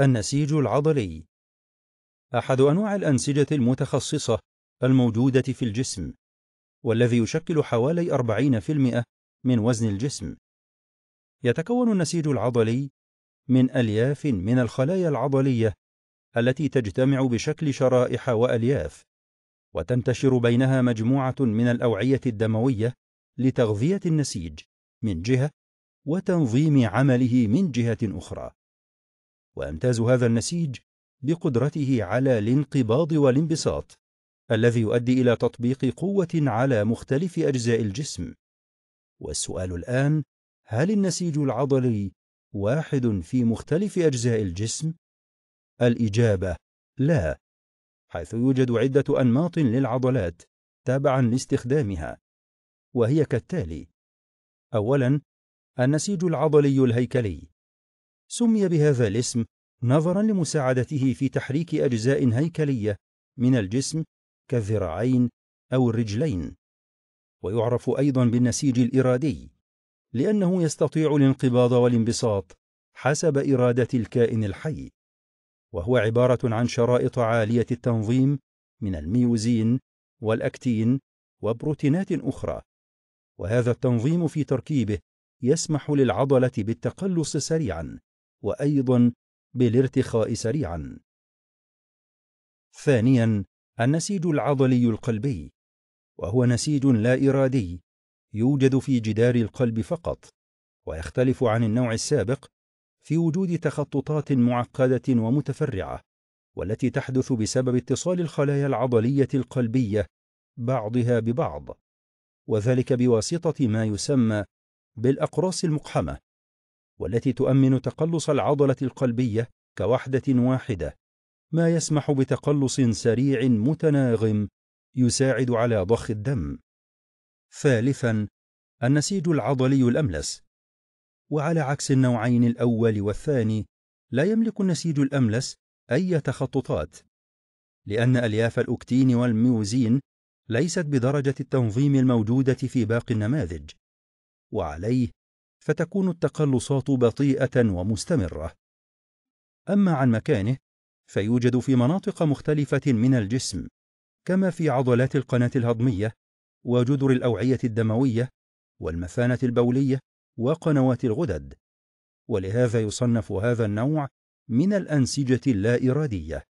النسيج العضلي أحد أنواع الأنسجة المتخصصة الموجودة في الجسم والذي يشكل حوالي 40% من وزن الجسم يتكون النسيج العضلي من ألياف من الخلايا العضلية التي تجتمع بشكل شرائح وألياف وتنتشر بينها مجموعة من الأوعية الدموية لتغذية النسيج من جهة وتنظيم عمله من جهة أخرى ويمتاز هذا النسيج بقدرته على الانقباض والانبساط الذي يؤدي الى تطبيق قوه على مختلف اجزاء الجسم والسؤال الان هل النسيج العضلي واحد في مختلف اجزاء الجسم الاجابه لا حيث يوجد عده انماط للعضلات تبعا لاستخدامها وهي كالتالي اولا النسيج العضلي الهيكلي سمي بهذا الاسم نظرا لمساعدته في تحريك أجزاء هيكلية من الجسم كالذراعين أو الرجلين ويعرف أيضا بالنسيج الإرادي لأنه يستطيع الانقباض والانبساط حسب إرادة الكائن الحي وهو عبارة عن شرائط عالية التنظيم من الميوزين والأكتين وبروتينات أخرى وهذا التنظيم في تركيبه يسمح للعضلة بالتقلص سريعا وأيضا بالارتخاء سريعا ثانيا النسيج العضلي القلبي وهو نسيج لا إرادي يوجد في جدار القلب فقط ويختلف عن النوع السابق في وجود تخططات معقدة ومتفرعة والتي تحدث بسبب اتصال الخلايا العضلية القلبية بعضها ببعض وذلك بواسطة ما يسمى بالأقراص المقحمة والتي تؤمن تقلص العضلة القلبية كوحدة واحدة ما يسمح بتقلص سريع متناغم يساعد على ضخ الدم ثالثا النسيج العضلي الأملس وعلى عكس النوعين الأول والثاني لا يملك النسيج الأملس أي تخططات لأن ألياف الأكتين والميوزين ليست بدرجة التنظيم الموجودة في باقي النماذج وعليه فتكون التقلصات بطيئة ومستمرة. أما عن مكانه فيوجد في مناطق مختلفة من الجسم كما في عضلات القناة الهضمية وجدر الأوعية الدموية والمثانة البولية وقنوات الغدد ولهذا يصنف هذا النوع من الأنسجة اللا إرادية